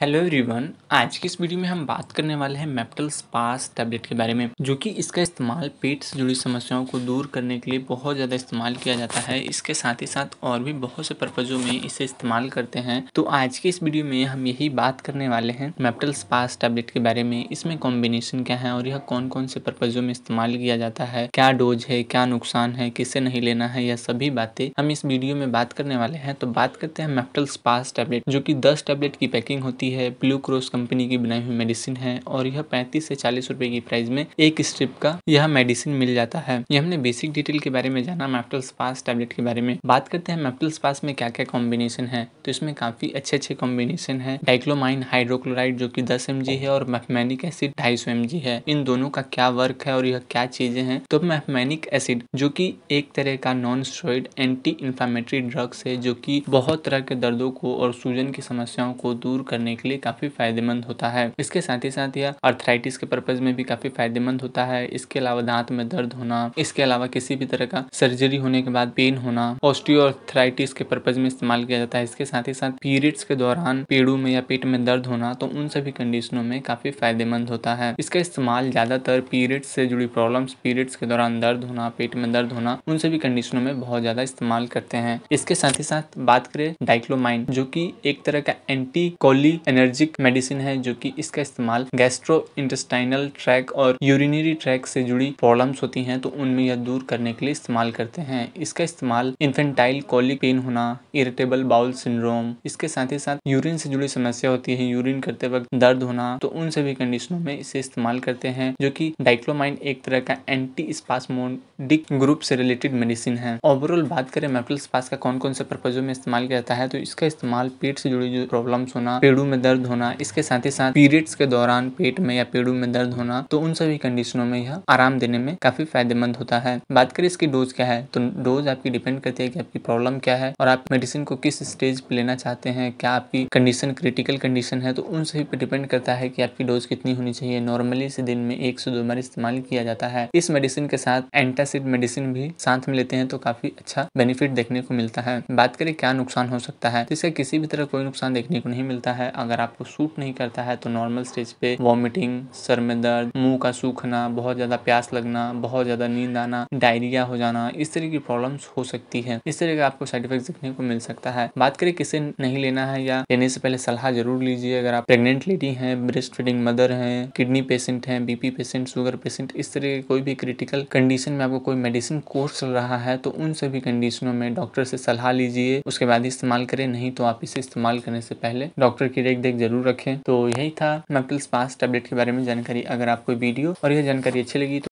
hello everyone आज की इस वीडियो में हम बात करने वाले हैं मेप्टल स्पास टैबलेट के बारे में जो कि इसका इस्तेमाल पेट से जुड़ी समस्याओं को दूर करने के लिए बहुत ज़्यादा इस्तेमाल किया जाता है इसके साथ ही साथ और भी बहुत से पर्पज़ों में इसे इस्तेमाल करते हैं तो आज के इस वीडियो में हम यही बात करने वाले हैं मेप्टल स्पास टैबलेट के बारे में इसमें कॉम्बिनेशन क्या है और यह कौन कौन से पर्पज़ों में इस्तेमाल किया जाता है क्या डोज है क्या नुकसान है किसे नहीं लेना है यह सभी बातें हम इस वीडियो में बात करने वाले हैं तो बात करते हैं मेप्टल स्पास टैबलेट जो कि दस टैबलेट की पैकिंग होती है होती है ब्लू क्रॉस कंपनी की बनाई हुई मेडिसिन है और यह पैंतीस से चालीस रुपए की प्राइस में एक स्ट्रिप का यह मेडिसिन मिल जाता है ये हमने बेसिक डिटेल के बारे में जाना मेप्टल स्पास टेबलेट के बारे में बात करते हैं मेप्टल स्पास में क्या क्या कॉम्बिनेशन है तो इसमें काफी अच्छे अच्छे कॉम्बिनेशन है डाइक्लोमाइन हाइड्रोक्लोराइड जो की दस एम है और मैथमेनिक एसिड ढाई सौ है इन दोनों का क्या वर्क है और यह क्या चीजें हैं तो मैथमेनिक एसिड जो की एक तरह का non steroid anti inflammatory drugs है जो की बहुत तरह के दर्दों को और सूजन की समस्याओं को दूर करने करने के लिए काफ़ी फायदेमंद होता है इसके साथ ही साथ यह अर्थराइटिस के पर्पज में भी काफ़ी फायदेमंद होता है इसके अलावा दांत में दर्द होना इसके अलावा किसी भी तरह का सर्जरी होने के बाद पेन होना ऑस्टियोआर्थराइटिस के पर्पज में इस्तेमाल किया जाता है इसके साथ ही साथ पीरियड्स के दौरान पेड़ों में या पेट में दर्द होना तो उन सभी कंडीशनों में काफ़ी फायदेमंद होता है इसका इस्तेमाल ज़्यादातर पीरियड्स से जुड़ी प्रॉब्लम पीरियड्स के दौरान दर्द होना पेट में दर्द होना उन सभी कंडीशनों में बहुत ज़्यादा इस्तेमाल करते हैं इसके साथ ही साथ बात करें डाइक्लोमाइन जो की एक तरह का एंटी कोली एनर्जिक मेडिसिन है जो कि इसका इस्तेमाल गैस्ट्रो इंटेस्टाइनल ट्रैक और यूरिनरी ट्रैक से जुड़ी प्रॉब्लम्स होती हैं तो उनमें यह दूर करने के लिए इस्तेमाल करते हैं इसका इस्तेमाल इन्फेंटाइल कॉलिक पेन होना इरिटेबल बाउल सिंड्रोम इसके साथ ही साथ यूरिन से जुड़ी समस्या होती है यूरिन करते वक्त दर्द होना तो उन सभी कंडीशनों में इसे इस्तेमाल करते हैं जो कि डाइक्लोमाइन एक तरह का एंटी स्पासमोडिक ग्रुप से रिलेटेड मेडिसिन है ओवरऑल बात करें मेपल स्पास का कौन कौन से पर्पजों में इस्तेमाल किया जाता है तो इसका इस्तेमाल पेट से जुड़ी जो प्रॉब्लम्स होना पेड़ों में दर्द होना इसके साथ ही साथ पीरियड्स के दौरान पेट में या पेड़ों में दर्द होना तो उन सभी कंडीशनों में यह आराम देने में काफी फायदेमंद होता है बात करें इसकी डोज क्या है तो डोज आपकी डिपेंड करती है कि आपकी प्रॉब्लम क्या है और आप मेडिसिन को किस स्टेज पे लेना चाहते हैं क्या आपकी कंडीशन क्रिटिकल कंडीशन है तो उन सभी पर डिपेंड करता है कि आपकी डोज कितनी होनी चाहिए नॉर्मली से दिन में एक से दो बार इस्तेमाल किया जाता है इस मेडिसिन के साथ एंटासिड मेडिसिन भी साथ में लेते हैं तो काफी अच्छा बेनिफिट देखने को मिलता है बात करें क्या नुकसान हो सकता है तो इसका किसी भी तरह कोई नुकसान देखने को नहीं मिलता है अगर आपको सूट नहीं करता है तो नॉर्मल स्टेज पे वॉमिटिंग सर में दर्द मुंह का सूखना बहुत ज़्यादा प्यास लगना बहुत ज़्यादा नींद आना डायरिया हो जाना इस तरह की प्रॉब्लम हो सकती है इस तरह का आपको साइड इफेक्ट देखने को मिल सकता है बात करें किसे नहीं लेना है या लेने से पहले सलाह जरूर लीजिए अगर आप प्रेगनेंट लेडी है ब्रेस्ट फीडिंग मदर है किडनी पेशेंट है बीपी पेशेंट शुगर पेशेंट इस तरह के कोई भी क्रिटिकल कंडीशन में आपको कोई मेडिसिन कोर्स चल रहा है तो उन सभी कंडीशनों में डॉक्टर से सलाह लीजिए उसके बाद इस्तेमाल करें नहीं तो आप इसे इस्तेमाल करने से पहले डॉक्टर की देख देख जरूर रखें तो यही था नकल्स पास टैबलेट के बारे में जानकारी अगर आपको वीडियो और यह जानकारी अच्छी लगी तो